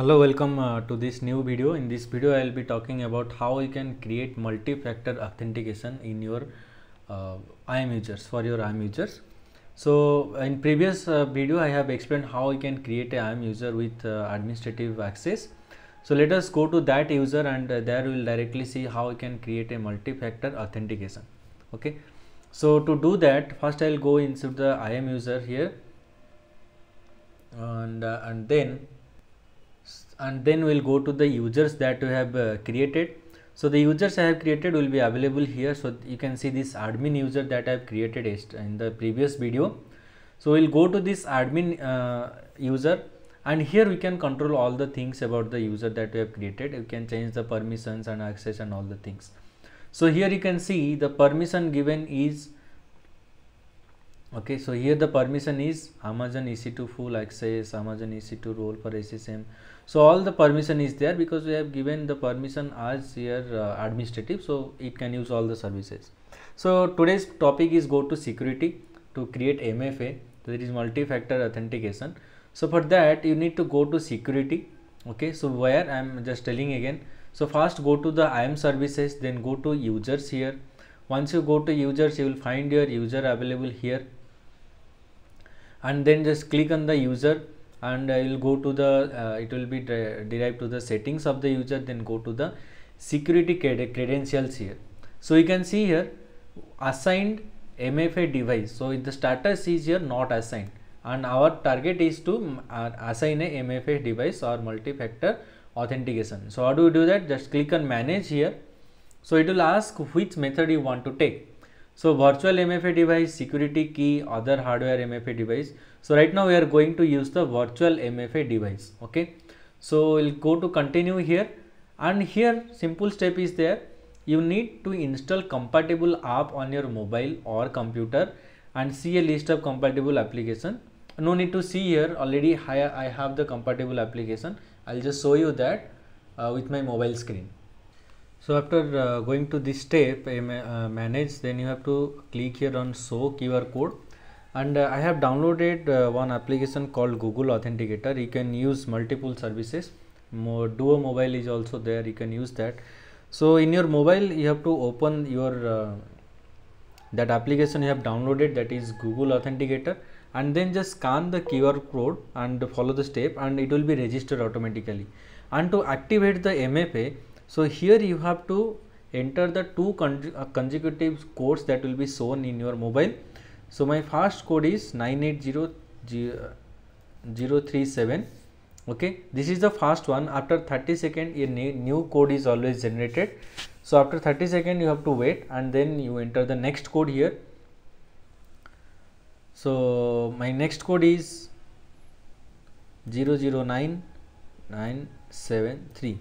hello welcome uh, to this new video in this video i'll be talking about how you can create multi-factor authentication in your uh, im users for your im users so in previous uh, video i have explained how you can create a im user with uh, administrative access so let us go to that user and uh, there we will directly see how you can create a multi-factor authentication okay so to do that first i'll go into the im user here and uh, and then and then we'll go to the users that we have uh, created so the users I have created will be available here so you can see this admin user that I have created uh, in the previous video so we'll go to this admin uh, user and here we can control all the things about the user that we have created you can change the permissions and access and all the things so here you can see the permission given is okay so here the permission is amazon ec2 full access amazon ec2 role for ssm so all the permission is there because we have given the permission as here uh, administrative so it can use all the services so today's topic is go to security to create mfa so that is multi-factor authentication so for that you need to go to security okay so where i'm just telling again so first go to the im services then go to users here once you go to users you will find your user available here and then just click on the user and you'll uh, go to the uh, it will be derived to the settings of the user then go to the security credentials here so you can see here assigned MFA device. So the status is here not assigned and our target is to mm, uh, assign a MFA device or multi-factor authentication. So how do we do that? Just click on manage here. So it will ask which method you want to take. So virtual MFA device, security key, other hardware MFA device. So right now we are going to use the virtual MFA device. Okay. So we'll go to continue here and here simple step is there. You need to install compatible app on your mobile or computer and see a list of compatible application. No need to see here already I have the compatible application. I'll just show you that uh, with my mobile screen. So after uh, going to this step uh, manage then you have to click here on show QR code and uh, I have downloaded uh, one application called Google Authenticator you can use multiple services Mo Duo mobile is also there you can use that so in your mobile you have to open your uh, that application you have downloaded that is Google Authenticator and then just scan the QR code and follow the step and it will be registered automatically and to activate the MFA so here you have to enter the two uh, consecutive codes that will be shown in your mobile. So my first code is 980037. Okay, this is the first one. After 30 second, a new code is always generated. So after 30 second, you have to wait and then you enter the next code here. So my next code is 009973.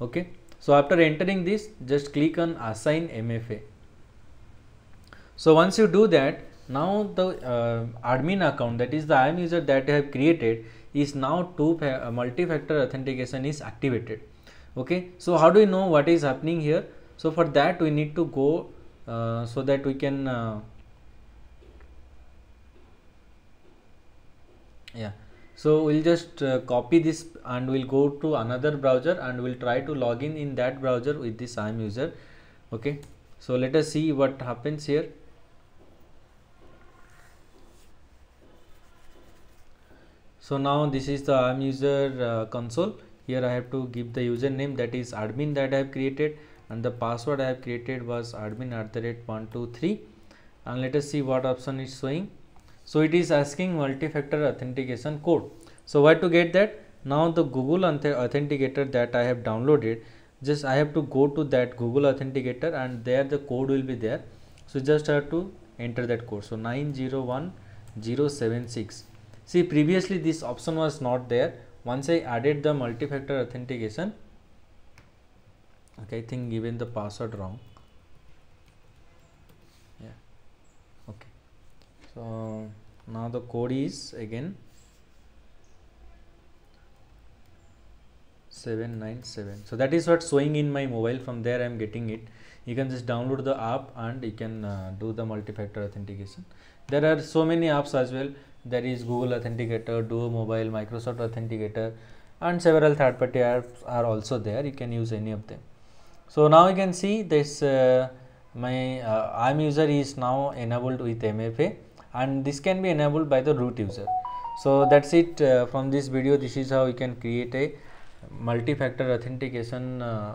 Okay so after entering this, just click on assign MFA. So once you do that, now the uh, admin account that is the IAM user that I have created is now two uh, multi-factor authentication is activated. Okay, so how do we know what is happening here? So for that we need to go uh, so that we can uh, yeah so we'll just uh, copy this and we'll go to another browser and we'll try to log in in that browser with this I'm user okay so let us see what happens here so now this is the I'm user uh, console here I have to give the username that is admin that I have created and the password I have created was admin at the rate 123 and let us see what option is showing so it is asking multi-factor authentication code. So where to get that? Now the Google Authenticator that I have downloaded, just I have to go to that Google Authenticator and there the code will be there. So just have to enter that code. So 901076. See previously this option was not there. Once I added the multi-factor authentication, okay, I think given the password wrong. Yeah. Okay. So now the code is again 797 so that is what showing in my mobile from there i am getting it you can just download the app and you can uh, do the multi-factor authentication there are so many apps as well there is google authenticator duo mobile microsoft authenticator and several third-party apps are also there you can use any of them so now you can see this uh, my uh, am user is now enabled with mfa and this can be enabled by the root user so that's it uh, from this video this is how you can create a multi-factor authentication uh,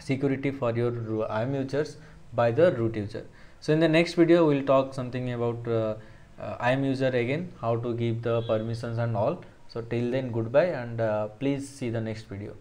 security for your IAM users by the root user so in the next video we'll talk something about uh, uh IAM user again how to give the permissions and all so till then goodbye and uh, please see the next video